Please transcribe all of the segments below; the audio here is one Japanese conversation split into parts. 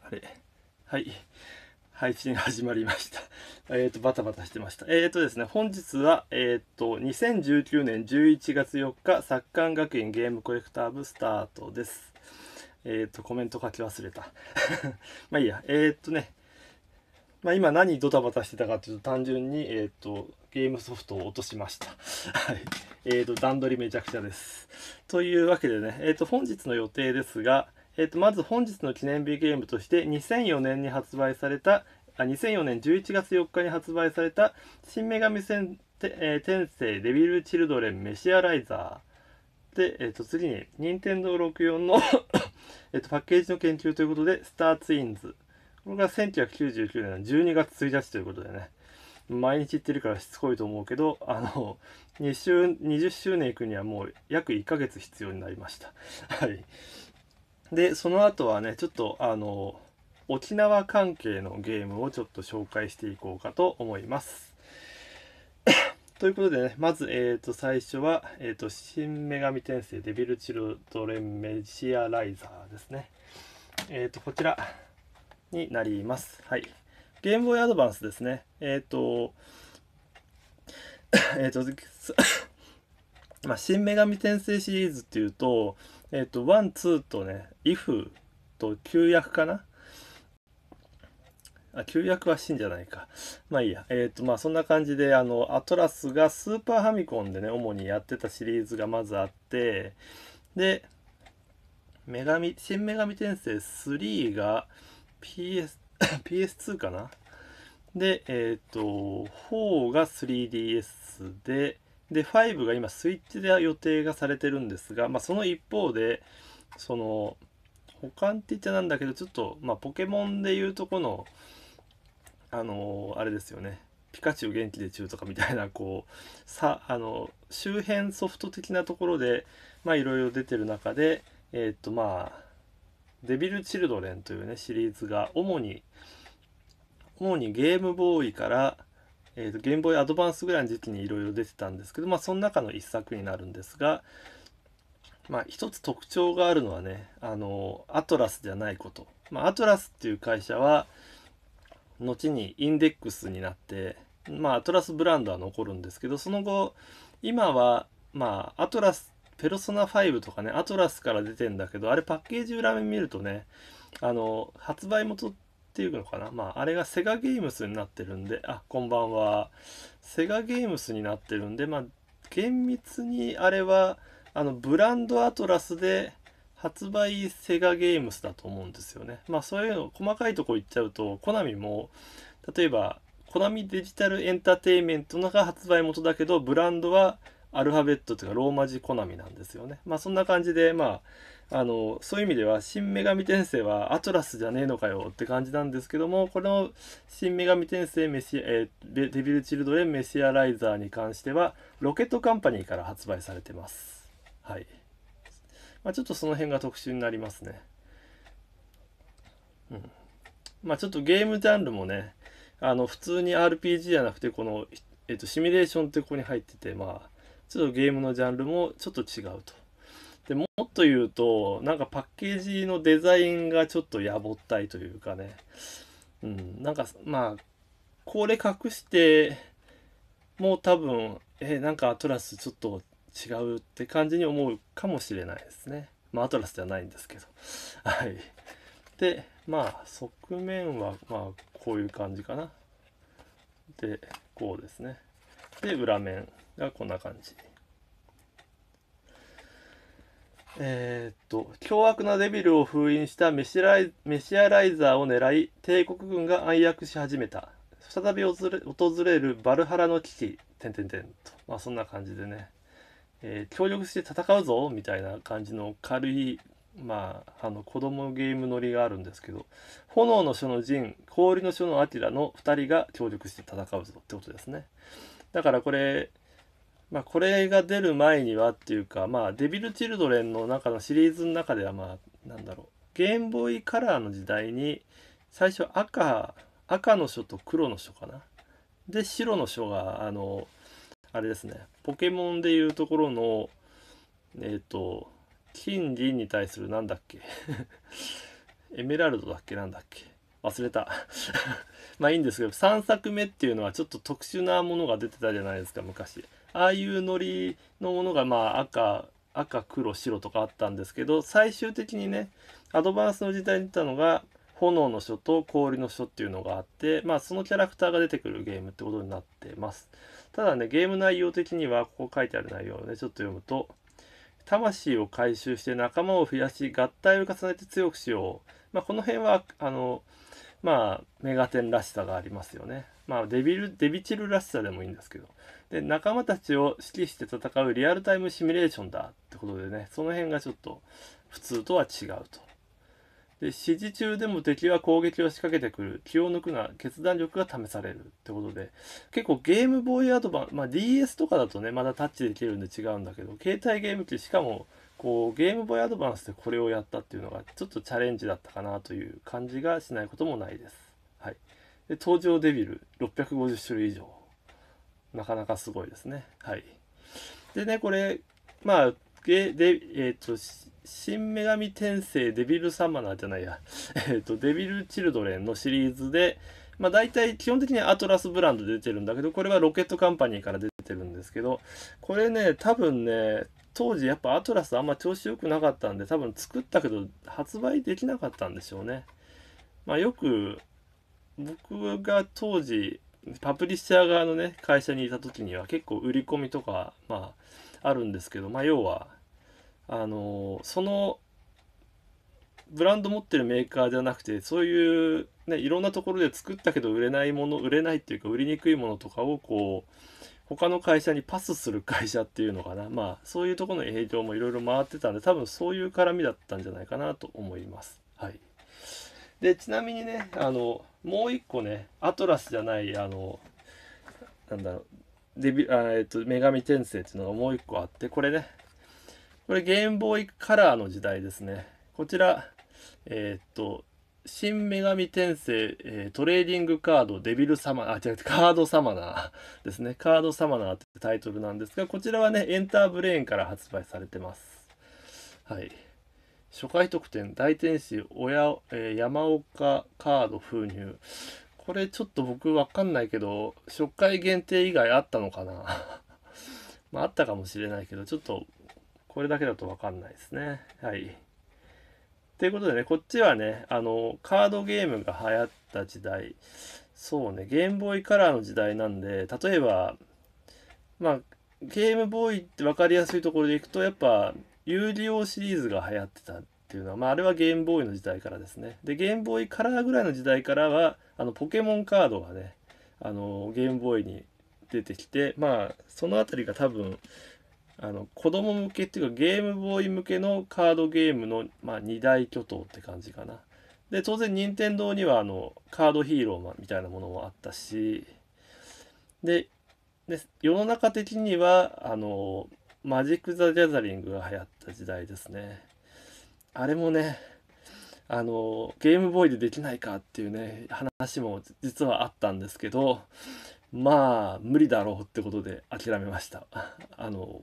あれはい配信始まりました えっ、ー、とバタバタしてましたえっ、ー、とですね本日はえっ、ー、と2019年11月4日サッカー学園ゲームコレクター部スタートですえっ、とコメント書き忘れた まあいいやえっ、とねまあ、今何ドタバタしてたかというと単純に、えっ、ー、とゲームソフトを落としました。はい。えっ、ー、と、段取りめちゃくちゃです。というわけでね、えっ、ー、と、本日の予定ですが、えっ、と、まず本日の記念日ゲームとして2004年に発売された、あ2004年11月4日に発売された新女神戦、え天聖デビル・チルドレン・メシアライザー。で、えー、と次に任天堂64の えとパッケージの研究ということでスターツインズこれが1999年の12月1日ということでね、毎日行ってるからしつこいと思うけど、あの、2週、20周年行くにはもう約1ヶ月必要になりました。はい。で、その後はね、ちょっとあの、沖縄関係のゲームをちょっと紹介していこうかと思います。ということでね、まず、えっ、ー、と、最初は、えっ、ー、と、新女神転生デビルチルドレンメシアライザーですね。えっ、ー、と、こちら。になります。はい。ゲームボーイアドバンスですね。えっ、ー、と、えっ、ー、と、まあ、新女神転生シリーズっていうと、えっ、ー、と、1、2とね、if と旧約かなあ、旧約は死んじゃないか。まあいいや。えっ、ー、と、まあそんな感じで、あの、アトラスがスーパーファミコンでね、主にやってたシリーズがまずあって、で、女神、新女神転生3が、PS、PS2 かなで、えっ、ー、と、4が 3DS で、で、5が今、スイッチで予定がされてるんですが、まあ、その一方で、その、保管って言ってなんだけど、ちょっと、まあ、ポケモンでいうとこの、あのー、あれですよね。ピカチュウ元気で中とかみたいな、こう、さ、あの、周辺ソフト的なところで、まあ、いろいろ出てる中で、えっ、ー、と、まあ、デビル・チルドレンというね、シリーズが、主に、主にゲームボーイから、えーと、ゲームボーイアドバンスぐらいの時期にいろいろ出てたんですけど、まあ、その中の一作になるんですが、まあ、一つ特徴があるのはねあのアトラスじゃないこと、まあ、アトラスっていう会社は後にインデックスになって、まあ、アトラスブランドは残るんですけどその後今は、まあ、アトラスペルソナ5とかね、アトラスから出てんだけど、あれパッケージ裏面見るとね、あの、発売元っていうのかな、まあ、あれがセガゲームスになってるんで、あ、こんばんは。セガゲームスになってるんで、まあ、厳密にあれは、あの、ブランドアトラスで、発売セガゲームスだと思うんですよね。まあそういうの細かいとこ言っちゃうと、コナミも、例えば、コナミデジタルエンターテインメントのが発売元だけど、ブランドはアルファベットというかローマ字コナミなんですよね。まあそんな感じで、まあ、あの、そういう意味では、新女神転生はアトラスじゃねえのかよって感じなんですけども、この新女神転生メシ、えー、デビル・チルドレン・メシアライザーに関しては、ロケットカンパニーから発売されてます。はい。まあ、ちょっとその辺が特殊になりますね。うん。まあちょっとゲームジャンルもね、あの、普通に RPG じゃなくて、この、えっ、ー、と、シミュレーションってここに入ってて、まあ、ちょっとゲームのジャンルもちょっと違うと。でもっと言うとなんかパッケージのデザインがちょっとやぼったいというかね、うん、なんかまあこれ隠してもう多分えなんかアトラスちょっと違うって感じに思うかもしれないですね。まあアトラスではないんですけど。はい。でまあ側面はまあこういう感じかな。でこうですね。で裏面がこんな感じ。えー、っと凶悪なデビルを封印したメシライメシアライザーを狙い帝国軍が暗躍し始めた再び訪れるバルハラの危機てんてんてんと、まあ、そんな感じでね、えー、協力して戦うぞみたいな感じの軽い、まあ、あの子供ゲームノりがあるんですけど炎の書の陣氷の書のアキラの2人が協力して戦うぞってことですねだからこれまあ、これが出る前にはっていうか、まあ、デビル・チルドレンの中のシリーズの中では、まあ、なんだろう。ゲームボーイカラーの時代に、最初赤、赤の書と黒の書かな。で、白の書が、あの、あれですね、ポケモンでいうところの、えっ、ー、と、金銀に対するなんだっけ エメラルドだっけなんだっけ忘れた まあいいんですけど、3作目っていうのはちょっと特殊なものが出てたじゃないですか、昔。ああいうのリのものがまあ赤赤黒白とかあったんですけど最終的にねアドバンスの時代に出たのが炎の書と氷の書っていうのがあって、まあ、そのキャラクターが出てくるゲームってことになってます。ただね、ゲーム内容的には、ここ書いてある内容をね、ちょっと読むと、魂を回収して仲間を増やし、合体を重ねて強くしよう。まあ、この辺は、あの、まあ、メガテンらしさがありますよね。まあ、デビルデビチルらしさでもいいんですけどで仲間たちを指揮して戦うリアルタイムシミュレーションだってことでねその辺がちょっと普通とは違うと。で指示中でも敵は攻撃を仕掛けてくる気を抜くな決断力が試されるってことで結構ゲームボーイアドバンまあ DS とかだとねまだタッチできるんで違うんだけど携帯ゲーム機しかもこうゲームボーイアドバンスでこれをやったっていうのがちょっとチャレンジだったかなという感じがしないこともないです。で登場デビル650種類以上なかなかすごいですねはいでねこれまあででえっ、ー、と新女神転生デビルサマナーじゃないや、えっ、とデビルチルドレンのシリーズで、まあ、大体基本的にアトラスブランド出てるんだけどこれはロケットカンパニーから出てるんですけどこれね多分ね当時やっぱアトラスあんま調子良くなかったんで多分作ったけど発売できなかったんでしょうね。まあ、よく僕が当時パブリッシャー側のね会社にいた時には結構売り込みとかまああるんですけどまあ要はあのそのブランド持ってるメーカーじゃなくてそういう、ね、いろんなところで作ったけど売れないもの売れないっていうか売りにくいものとかをこう他の会社にパスする会社っていうのかなまあそういうとこの営業もいろいろ回ってたんで多分そういう絡みだったんじゃないかなと思います。はい、でちなみにねあのもう一個ねアトラスじゃないあのなんだろうデビあえっと女神転生っていうのがもう一個あってこれねこれゲームボーイカラーの時代ですねこちらえー、っと新女神転生、えー、トレーディングカードデビルサマナー、あ、違う、カードサマナーですね。カードサマナーってタイトルなんですが、こちらはね、エンターブレーンから発売されてます。はい。初回得点大天使親、えー、山岡カード封入これちょっと僕わかんないけど初回限定以外あったのかな まああったかもしれないけどちょっとこれだけだとわかんないですねはいということでねこっちはねあのカードゲームが流行った時代そうねゲームボーイカラーの時代なんで例えばまあゲームボーイって分かりやすいところでいくとやっぱ有料シリーズが流行ってたっていうのは、まあ、あれはゲームボーイの時代からですねでゲームボーイカラーぐらいの時代からはあのポケモンカードがねあのゲームボーイに出てきてまあその辺りが多分あの子供向けっていうかゲームボーイ向けのカードゲームの、まあ、2大巨頭って感じかな。で当然任天堂にはあのカードヒーローみたいなものもあったしで世の中的にはあのマジック・ザ・ギャザリングが流行った時代ですね。あれもね、あの、ゲームボーイでできないかっていうね、話も実はあったんですけど、まあ、無理だろうってことで諦めました。あの、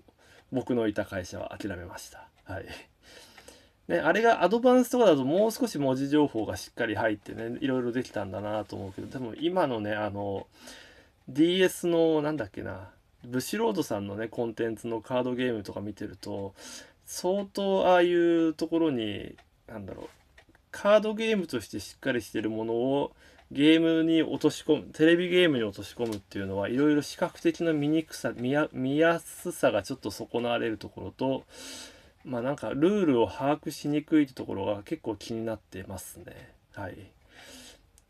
僕のいた会社は諦めました。はい。ね、あれがアドバンスとかだともう少し文字情報がしっかり入ってね、いろいろできたんだなと思うけど、でも今のね、あの、DS の、なんだっけな、ブシロードさんのねコンテンツのカードゲームとか見てると相当ああいうところに何だろうカードゲームとしてしっかりしてるものをゲームに落とし込むテレビゲームに落とし込むっていうのはいろいろ視覚的な見にくさ見やすさがちょっと損なわれるところとまあなんかルールを把握しにくいってところが結構気になってますねはい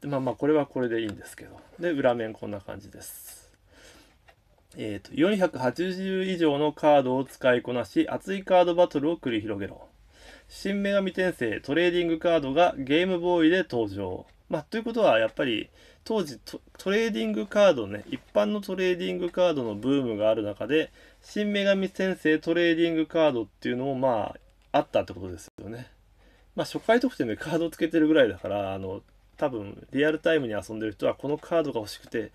でまあまあこれはこれでいいんですけどで裏面こんな感じですえー、と、480以上のカードを使いこなし、熱いカードバトルを繰り広げろ。新女神転生トレーディングカードがゲームボーイで登場。まあ、ということはやっぱり当時トレーディングカードね一般のトレーディングカードのブームがある中で新女神先生トレーディングカードっていうのもまああったってことですよね。まあ、初回特典で カードつけてるぐらいだからあの多分リアルタイムに遊んでる人はこのカードが欲しくて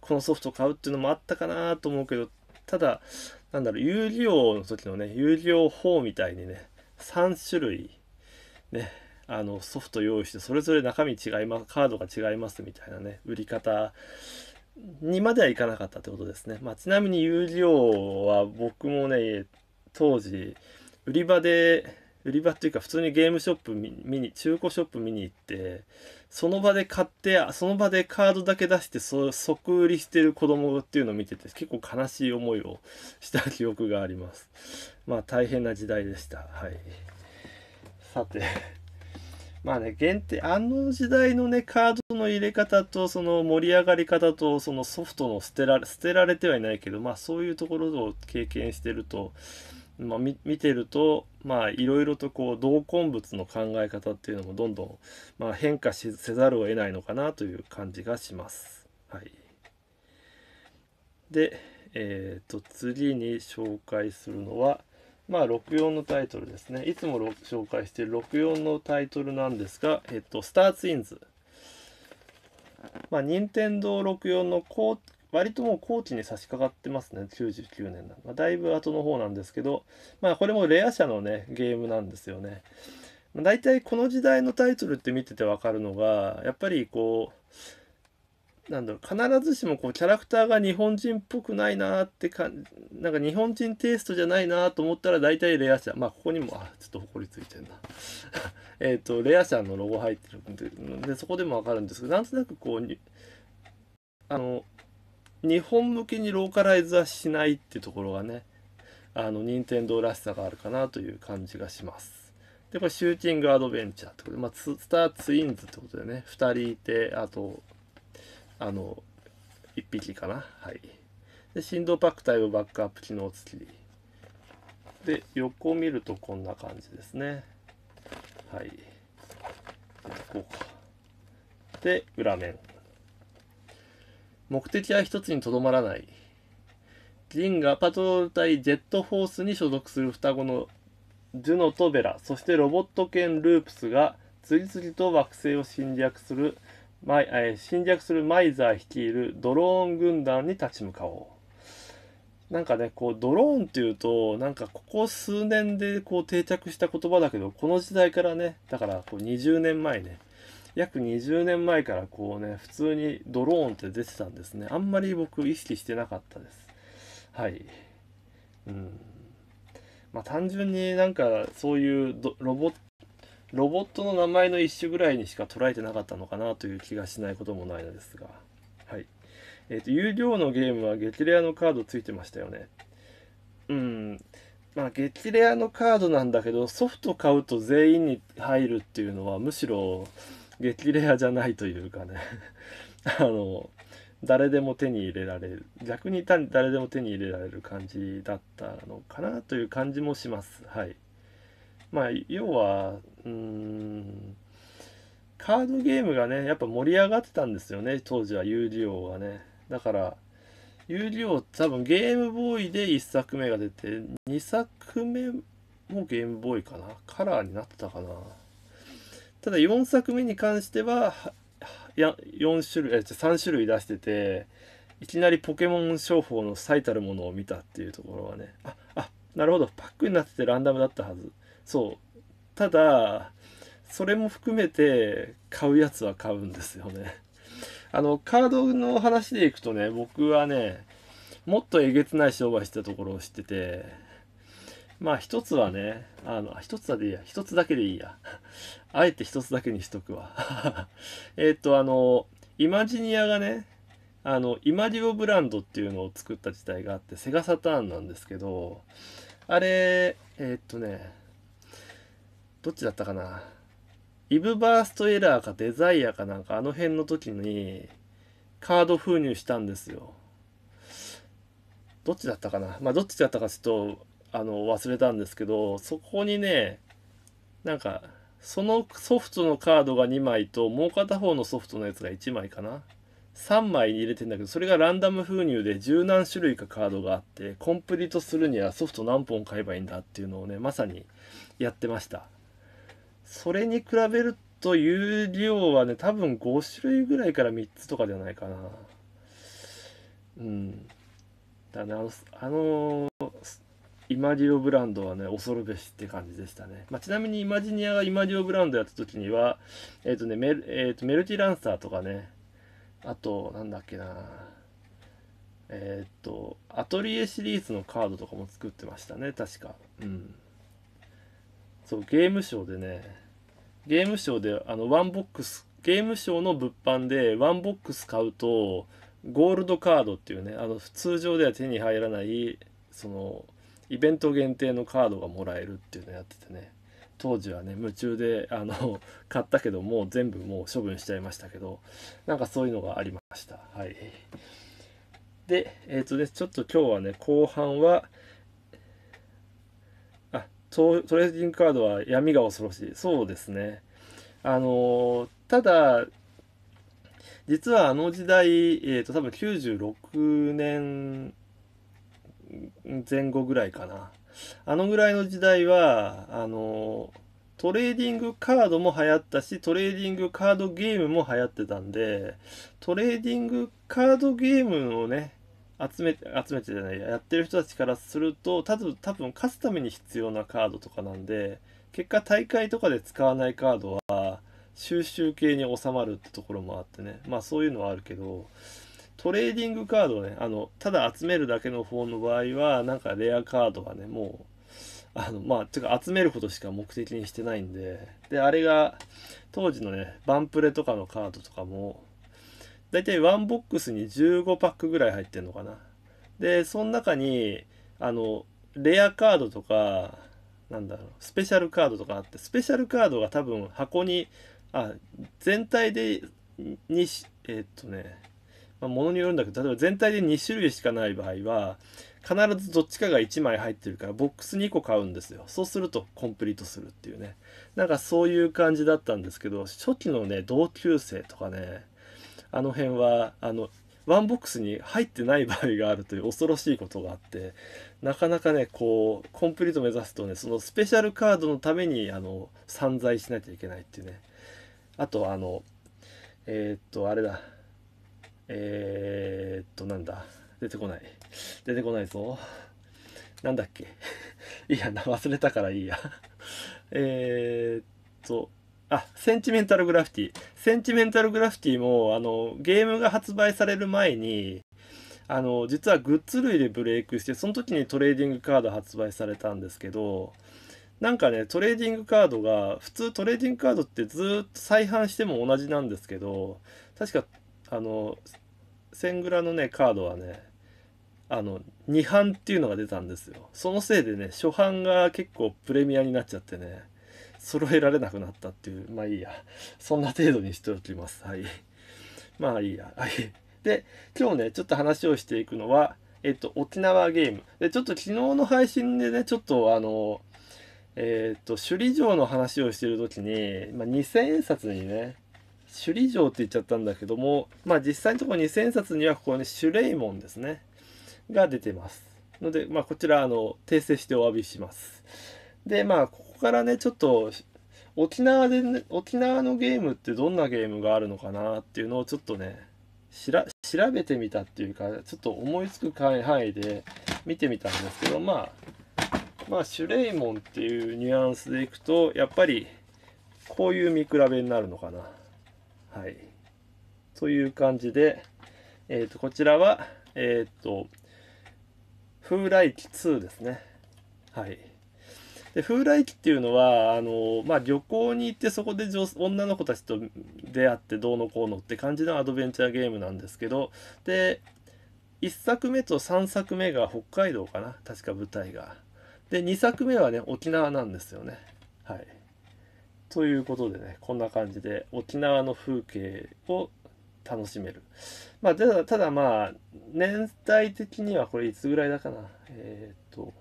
このソフト買うっていうのもあったかなと思うけど、ただ、なんだろう、有料の時のね、有料法みたいにね、3種類、ね、あの、ソフト用意して、それぞれ中身違います、カードが違いますみたいなね、売り方にまではいかなかったってことですね。まあ、ちなみに有料は僕もね、当時、売り場で売り場っていうか普通にゲームショップ見に中古ショップ見に行ってその場で買ってその場でカードだけ出してそ即売りしてる子供っていうのを見てて結構悲しい思いをした記憶がありますまあ大変な時代でしたはいさてまあね限定あの時代のねカードの入れ方とその盛り上がり方とそのソフトの捨てられ捨てられてはいないけどまあそういうところを経験してるとまあ、見てるとまあいろいろとこう同梱物の考え方っていうのもどんどん、まあ、変化せざるを得ないのかなという感じがします。はい、で、えーと、次に紹介するのは、まあ、64のタイトルですねいつも紹介している64のタイトルなんですが「えっと、スターツインズ」まあ、任天堂64の割ともう高知に差し掛かってますね、99年なんか。だいぶ後の方なんですけど、まあこれもレア社のね、ゲームなんですよね。大体この時代のタイトルって見ててわかるのが、やっぱりこう、なんだろう、必ずしもこうキャラクターが日本人っぽくないなってか、なんか日本人テイストじゃないなと思ったら大体レア社。まあここにも、あ、ちょっと埃ついてんな。えっと、レア社のロゴ入ってるんで、でそこでもわかるんですけど、なんとなくこうに、あの、日本向けにローカライズはしないってところがねあの任天堂らしさがあるかなという感じがしますでこれシューティングアドベンチャーってことで、まあ、スターツインズってことでね2人いてあとあの1匹かなはいで振動パックタイムバックアップ機能付きで横を見るとこんな感じですねはいこうかで裏面目的は一つにとどまらない。リンがパトロール隊ジェットフォースに所属する双子のジュノとベラ、そしてロボット犬ループスが次々と惑星を侵略する、まえ侵略するマイザー率いるドローン軍団に立ち向かおう。なんかね、こうドローンっていうと、なんかここ数年でこう定着した言葉だけど、この時代からね、だからこう20年前ね、約20年前からこうね普通にドローンって出てたんですねあんまり僕意識してなかったですはいうんまあ単純になんかそういうロボロボットの名前の一種ぐらいにしか捉えてなかったのかなという気がしないこともないのですがはいえっ、ー、と有料のゲームは激レアのカードついてましたよねうんまあ、激レアのカードなんだけどソフト買うと全員に入るっていうのはむしろ激レアじゃないというかね あの誰でも手に入れられる逆に誰でも手に入れられる感じだったのかなという感じもしますはいまあ要はうんカードゲームがねやっぱ盛り上がってたんですよね当時は有利王がねだから有利王多分ゲームボーイで1作目が出て2作目もゲームボーイかなカラーになってたかなただ4作目に関しては4種類え3種類出してていきなりポケモン商法の最たるものを見たっていうところはねああなるほどパックになっててランダムだったはずそうただそれも含めて買うやつは買うんですよね あのカードの話でいくとね僕はねもっとえげつない商売してたところを知っててまあ一つはね、あの、一つだでいいや、一つだけでいいや。あえて一つだけにしとくわ。えっと、あの、イマジニアがね、あの、イマジオブランドっていうのを作った時代があって、セガサターンなんですけど、あれ、えっとね、どっちだったかな。イブバーストエラーかデザイアかなんか、あの辺の時に、カード封入したんですよ。どっちだったかなまあ、どっちだったかちょっとあの忘れたんですけどそこにねなんかそのソフトのカードが2枚ともう片方のソフトのやつが1枚かな3枚に入れてんだけどそれがランダム封入で十何種類かカードがあってコンプリートするにはソフト何本買えばいいんだっていうのをねまさにやってましたそれに比べると有料はね多分5種類ぐらいから3つとかじゃないかなうんだねあのあのイマジオブランドはね、恐るべしって感じでしたね。まあ、ちなみにイマジニアがイマジオブランドやった時には、えっ、ー、とね、メル、えっ、ー、と、メルティランサーとかね、あと、なんだっけなえっ、ー、と、アトリエシリーズのカードとかも作ってましたね、確か。うん。そう、ゲームショーでね、ゲームショーで、あの、ワンボックス、ゲームショーの物販でワンボックス買うと、ゴールドカードっていうね、あの、通常では手に入らない、その、イベント限定のカードがもらえるっていうのやっててね当時はね夢中であの 買ったけどもう全部もう処分しちゃいましたけどなんかそういうのがありましたはいでえっ、ー、とねちょっと今日はね後半はあトトレーディングカードは闇が恐ろしいそうですねあのただ実はあの時代、えーと、と多分96年前後ぐらいかな。あのぐらいの時代は、あの、トレーディングカードも流行ったし、トレーディングカードゲームも流行ってたんで、トレーディングカードゲームをね、集めて、集めてじゃないや、やってる人たちからすると、多分、多分勝つために必要なカードとかなんで、結果大会とかで使わないカードは、収集系に収まるってところもあってね、まあそういうのはあるけど、トレーディングカードね、あの、ただ集めるだけの方の場合は、なんかレアカードがね、もう、あの、まあ、てか集めることしか目的にしてないんで、で、あれが、当時のね、バンプレとかのカードとかも、だいたいワンボックスに15パックぐらい入ってんのかな。で、その中に、あの、レアカードとか、なんだろう、スペシャルカードとかあって、スペシャルカードが多分箱に、あ、全体で、にし、えー、っとね、まあ、ものによるんだけど例えば全体で2種類しかない場合は必ずどっちかが1枚入ってるからボックス2個買うんですよそうするとコンプリートするっていうねなんかそういう感じだったんですけど初期のね同級生とかねあの辺はあのワンボックスに入ってない場合があるという恐ろしいことがあってなかなかねこうコンプリート目指すとねそのスペシャルカードのためにあの散財しなきゃいけないっていうねあとあのえー、っとあれだえー、っと、なんだ。出てこない。出てこないぞ。なんだっけ。いや忘れたからいいや。えっと、あ、センチメンタルグラフィティ。センチメンタルグラフィティも、あの、ゲームが発売される前に、あの、実はグッズ類でブレイクして、その時にトレーディングカード発売されたんですけど、なんかね、トレーディングカードが、普通トレーディングカードってずっと再販しても同じなんですけど、確かあの千グラのねカードはねあの2版っていうのが出たんですよそのせいでね初版が結構プレミアになっちゃってね揃えられなくなったっていうまあいいやそんな程度にしておきますはいまあいいやはいで今日ねちょっと話をしていくのはえっと沖縄ゲームでちょっと昨日の配信でねちょっとあのえっと首里城の話をしてる時に、まあ、2000円札にね首里城って言っちゃったんだけども、まあ実際のところ2000冊にはここにシュレイモンですね。が出てます。ので、まあこちら、あの、訂正してお詫びします。で、まあここからね、ちょっと、沖縄で、ね、沖縄のゲームってどんなゲームがあるのかなっていうのをちょっとね、調べてみたっていうか、ちょっと思いつく範囲で見てみたんですけど、まあ、まあ、シュレイモンっていうニュアンスでいくと、やっぱり、こういう見比べになるのかな。はい。という感じで、えー、と、こちらは、えっ、ー、と、風来機2ですね。はい。で風来記っていうのはあの、まあ、旅行に行ってそこで女の子たちと出会ってどうのこうのって感じのアドベンチャーゲームなんですけどで1作目と3作目が北海道かな確か舞台がで2作目はね沖縄なんですよねはいということでね、こんな感じで沖縄の風景を楽しめる。まあ、ただ、ただまあ、年代的にはこれいつぐらいだかな。えっ、ー、と、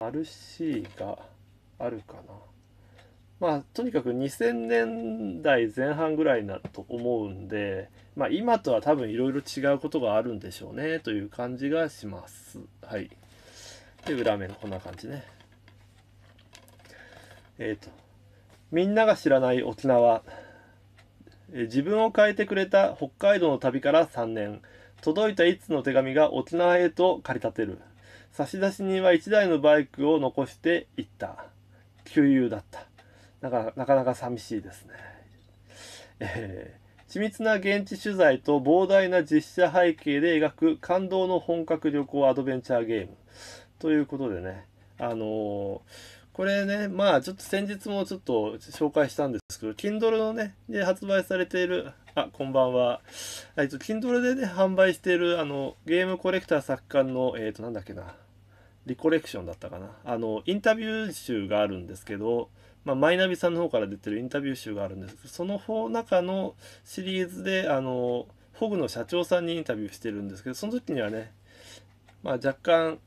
マルシーがあるかな。まあ、とにかく2000年代前半ぐらいだと思うんで、まあ、今とは多分いろいろ違うことがあるんでしょうねという感じがします。はい。で、裏面こんな感じね。えっ、ー、と、みんなが知らない沖縄自分を変えてくれた北海道の旅から3年届いた一つの手紙が沖縄へと駆り立てる差出人は1台のバイクを残していった旧友だったなかなかなか寂しいですね、えー、緻密な現地取材と膨大な実写背景で描く感動の本格旅行アドベンチャーゲームということでねあのーこれね、まあちょっと先日もちょっと紹介したんですけど、Kindle のね、で発売されている、あ、こんばんは。えっと、Kindle でね、販売している、あの、ゲームコレクター作家の、えっ、ー、と、なんだっけな、リコレクションだったかな。あの、インタビュー集があるんですけど、まあ、マイナビさんの方から出てるインタビュー集があるんですけど、その方中のシリーズで、あの、ホグの社長さんにインタビューしてるんですけど、その時にはね、まあ、若干、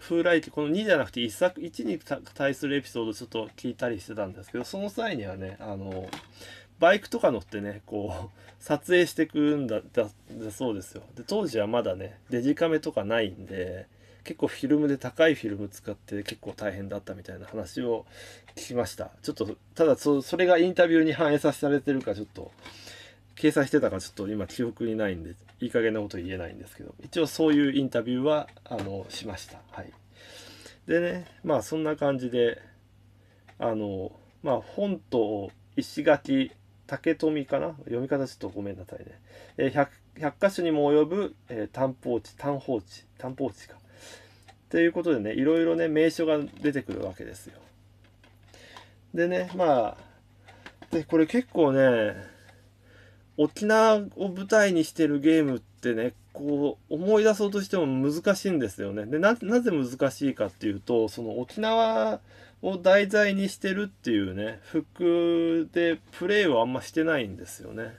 風来記この2じゃなくて1作1に対するエピソードちょっと聞いたりしてたんですけどその際にはねあのバイクとか乗ってねこう撮影してくんだだそうですよで当時はまだねデジカメとかないんで結構フィルムで高いフィルム使って結構大変だったみたいな話を聞きましたちょっとただそれがインタビューに反映させられてるかちょっと掲載してたかちょっと今記憶にないんでいい加減なこと言えないんですけど一応そういうインタビューはあのしましたはいでねまあそんな感じであのまあ本と石垣竹富かな読み方ちょっとごめんなさいね、え 100, 100箇所にも及ぶ、えー、担保地担保地担保地かということでねいろいろね名所が出てくるわけですよでねまあでこれ結構ね沖縄を舞台にしてるゲームってね、こう思い出そうとしても難しいんですよね。でなぜ難しいかっていうとその沖縄を題材にしてるっていうね服でプレイをあんましてないんですよね。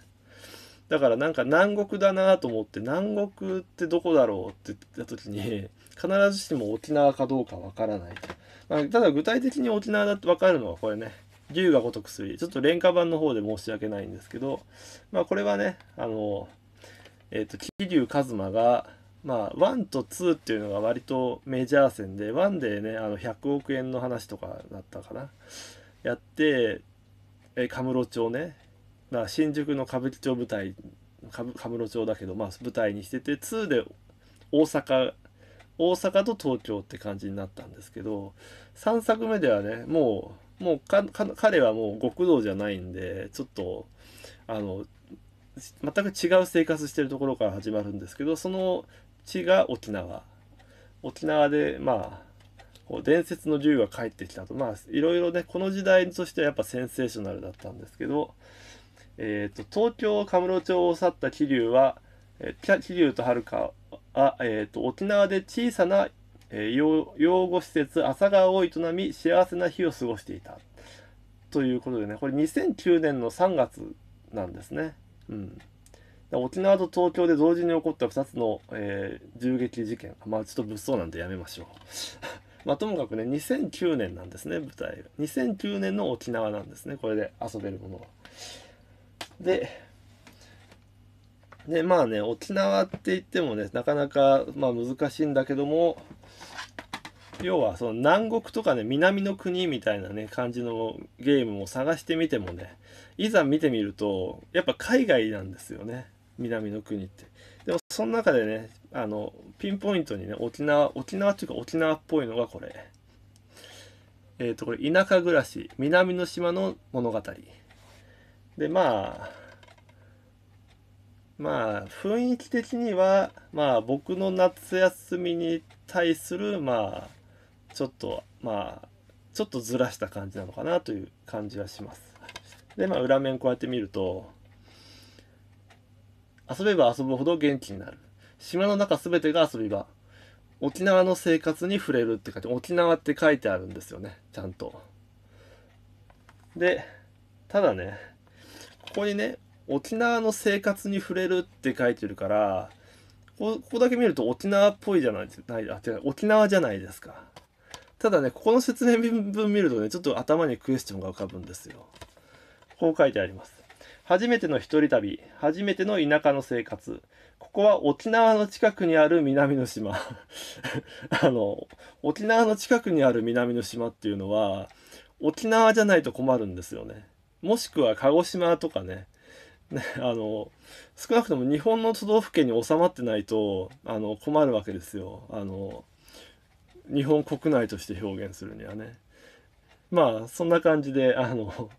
だからなんか南国だなと思って南国ってどこだろうって言った時に必ずしも沖縄かどうかわからないと。まあ、ただ具体的に沖縄だってわかるのはこれね竜が如くすちょっと廉価版の方で申し訳ないんですけど、まあこれはね、あの、えっ、ー、と、桐生一馬が、まあ、1と2っていうのが割とメジャー戦で、1でね、あの100億円の話とかだったかな。やって、えカムロ町ね、まあ、新宿の歌舞伎町舞台、カムロ町だけど、まあ、舞台にしてて、2で大阪、大阪と東京って感じになったんですけど3作目ではねもう、もう彼はもう極道じゃないんでちょっとあの全く違う生活してるところから始まるんですけどその地が沖縄沖縄でまあこう伝説の竜が帰ってきたとまあいろいろねこの時代としてはやっぱセンセーショナルだったんですけど、えーと、東京神室町を去った桐生は、えー、桐生と遥は、えーと沖縄で小さなえー、養護施設朝顔を営み幸せな日を過ごしていたということでねこれ2009年の3月なんですね。うん、沖縄と東京で同時に起こった2つの、えー、銃撃事件まあちょっと物騒なんでやめましょう。まあ、ともかくね2009年なんですね舞台2009年の沖縄なんですねこれで遊べるものは。ででまあね沖縄って言ってもねなかなか、まあ、難しいんだけども要はその南国とかね南の国みたいなね感じのゲームを探してみてもねいざ見てみるとやっぱ海外なんですよね南の国ってでもその中でねあのピンポイントにね沖縄沖縄っていうか沖縄っぽいのがこれえっ、ー、とこれ田舎暮らし南の島の物語でまあまあ雰囲気的にはまあ僕の夏休みに対するまあちょっとまあちょっとずらした感じなのかなという感じがします。でまあ裏面こうやって見ると遊べば遊ぶほど元気になる島の中全てが遊び場沖縄の生活に触れるって書いて沖縄って書いてあるんですよねちゃんと。でただねここにね沖縄の生活に触れるって書いてるからここだけ見ると沖縄っぽいじゃないないあ違う沖縄じゃないですか。ただね、ここの説明文見るとね、ちょっと頭にクエスチョンが浮かぶんですよ。こう書いてあります。初めての一人旅、初めての田舎の生活。ここは沖縄の近くにある南の島。あの、沖縄の近くにある南の島っていうのは、沖縄じゃないと困るんですよね。もしくは鹿児島とかね。ね、あの、少なくとも日本の都道府県に収まってないと、あの、困るわけですよ。あの、日本国内として表現するにはねまあそんな感じであの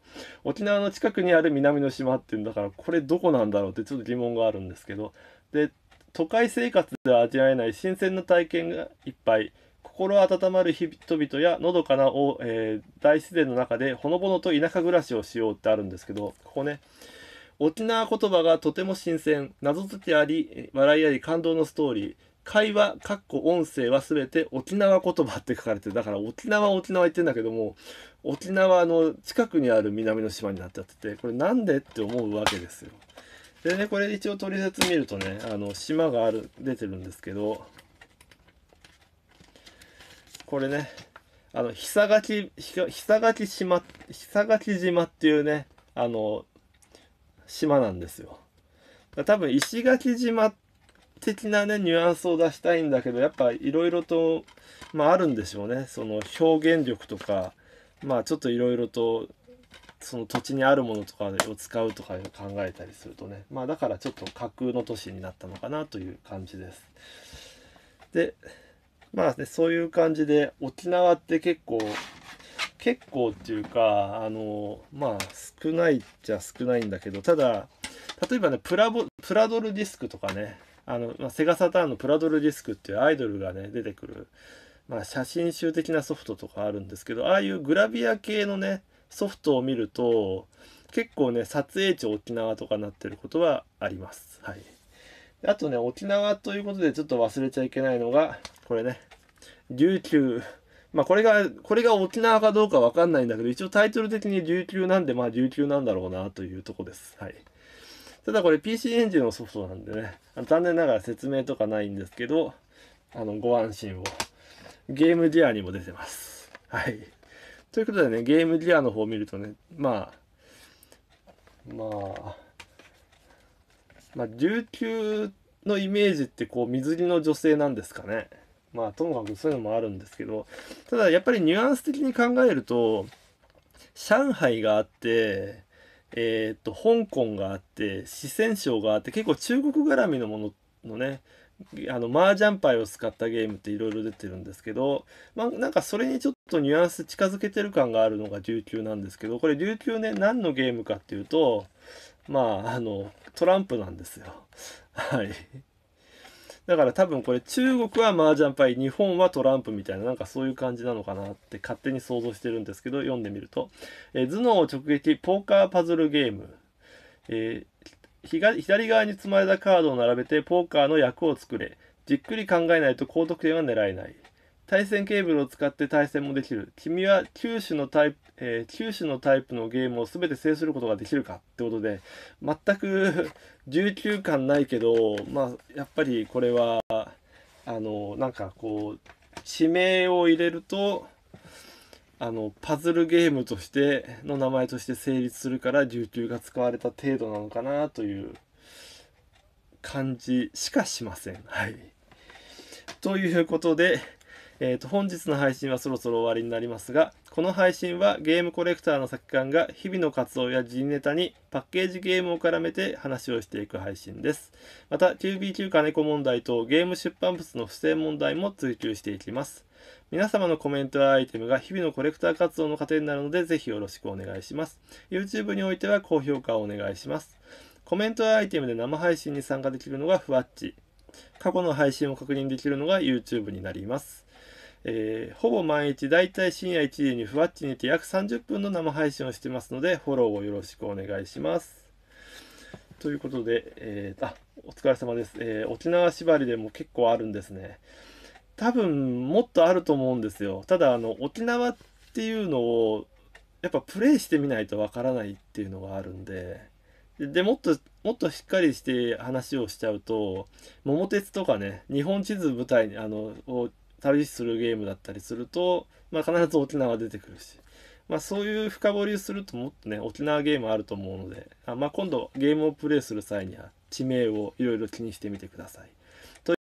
沖縄の近くにある南の島っていうんだからこれどこなんだろうってちょっと疑問があるんですけどで都会生活では味わえない新鮮な体験がいっぱい心温まる人々やのどかな、えー、大自然の中でほのぼのと田舎暮らしをしようってあるんですけどここね沖縄言葉がとても新鮮謎解きあり笑いあり感動のストーリー会話、かっこ音声はすべて沖縄言葉って書かれてる。だから沖縄沖縄言ってんだけども、沖縄の近くにある南の島になっちゃってて、これなんでって思うわけですよ。でね、これ一応取説見るとね、あの、島がある、出てるんですけど、これね、あの、ひさがき、ひさがき島、ひさがき島っていうね、あの、島なんですよ。多分石垣島っ的なねニュアンスを出したいんだけどやっぱいろいろと、まあ、あるんでしょうねその表現力とかまあちょっといろいろとその土地にあるものとかを使うとか考えたりするとねまあだからちょっと架空の都市になったのかなという感じです。でまあねそういう感じで沖縄って結構結構っていうかあのまあ少ないっちゃ少ないんだけどただ例えばねプラボプラドルディスクとかねあの、まあ、セガサターンのプラドルディスクっていうアイドルがね、出てくる、まあ、写真集的なソフトとかあるんですけど、ああいうグラビア系のね、ソフトを見ると、結構ね、撮影地沖縄とかなってることはあります。はい。あとね、沖縄ということでちょっと忘れちゃいけないのが、これね、琉球。まあこれが、これが沖縄かどうかわかんないんだけど、一応タイトル的に琉球なんで、まあ琉球なんだろうなというとこです。はい。ただこれ PC エンジンのソフトなんでね、残念ながら説明とかないんですけど、あの、ご安心を。ゲームディアにも出てます。はい。ということでね、ゲームディアの方を見るとね、まあ、まあ、まあ、琉球のイメージってこう、水着の女性なんですかね。まあ、ともかくそういうのもあるんですけど、ただやっぱりニュアンス的に考えると、上海があって、えー、っと、香港があって、四川省があって、結構中国絡みのもののね、あの、麻雀牌を使ったゲームっていろいろ出てるんですけど、まあ、なんかそれにちょっとニュアンス近づけてる感があるのが琉球なんですけど、これ琉球ね、何のゲームかっていうと、まあ、あの、トランプなんですよ。はい。だから多分これ中国は麻雀パイ日本はトランプみたいななんかそういう感じなのかなって勝手に想像してるんですけど読んでみると、えー、頭脳直撃ポーカーパズルゲーム、えー、左側に積まれたカードを並べてポーカーの役を作れじっくり考えないと高得点は狙えない対戦ケーブルを使って対戦もできる。君は9種のタイプ、えー、9種のタイプのゲームを全て制することができるかってことで、全く19 感ないけど、まあ、やっぱりこれは、あの、なんかこう、地名を入れると、あの、パズルゲームとしての名前として成立するから19が使われた程度なのかなという感じしかしません。はい。ということで、えー、と本日の配信はそろそろ終わりになりますが、この配信はゲームコレクターの作官が日々の活動や人ネタにパッケージゲームを絡めて話をしていく配信です。また q b q 金子問題とゲーム出版物の不正問題も追求していきます。皆様のコメントやアイテムが日々のコレクター活動の糧になるのでぜひよろしくお願いします。YouTube においては高評価をお願いします。コメントやアイテムで生配信に参加できるのがふわっち。過去の配信を確認できるのが YouTube になります。えー、ほぼ毎日だいたい深夜1時にふわっちにて約30分の生配信をしてますのでフォローをよろしくお願いします。ということで、えー、あお疲れ様です、えー、沖縄縛りでも結構あるんですね。多分もっとあると思うんですよ。ただあの沖縄っていうのをやっぱプレイしてみないとわからないっていうのがあるんで。でもっともっとしっかりして話をしちゃうと「桃鉄」とかね日本地図舞台にあの旅するゲームだったりすると、まあ、必ず沖縄出てくるし、まあ、そういう深掘りするともっとね沖縄ゲームあると思うのであ、まあ、今度ゲームをプレイする際には地名をいろいろ気にしてみてください。